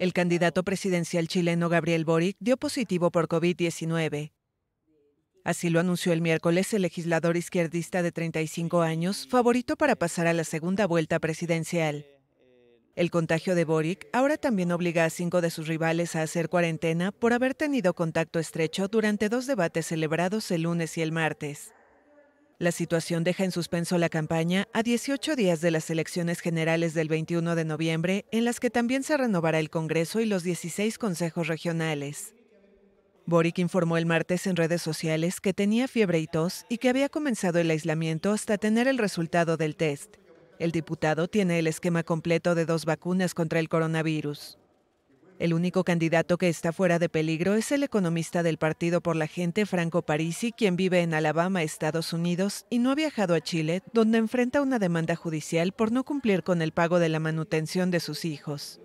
El candidato presidencial chileno Gabriel Boric dio positivo por COVID-19. Así lo anunció el miércoles el legislador izquierdista de 35 años, favorito para pasar a la segunda vuelta presidencial. El contagio de Boric ahora también obliga a cinco de sus rivales a hacer cuarentena por haber tenido contacto estrecho durante dos debates celebrados el lunes y el martes. La situación deja en suspenso la campaña a 18 días de las elecciones generales del 21 de noviembre, en las que también se renovará el Congreso y los 16 consejos regionales. Boric informó el martes en redes sociales que tenía fiebre y tos y que había comenzado el aislamiento hasta tener el resultado del test. El diputado tiene el esquema completo de dos vacunas contra el coronavirus. El único candidato que está fuera de peligro es el economista del Partido por la Gente, Franco Parisi, quien vive en Alabama, Estados Unidos, y no ha viajado a Chile, donde enfrenta una demanda judicial por no cumplir con el pago de la manutención de sus hijos.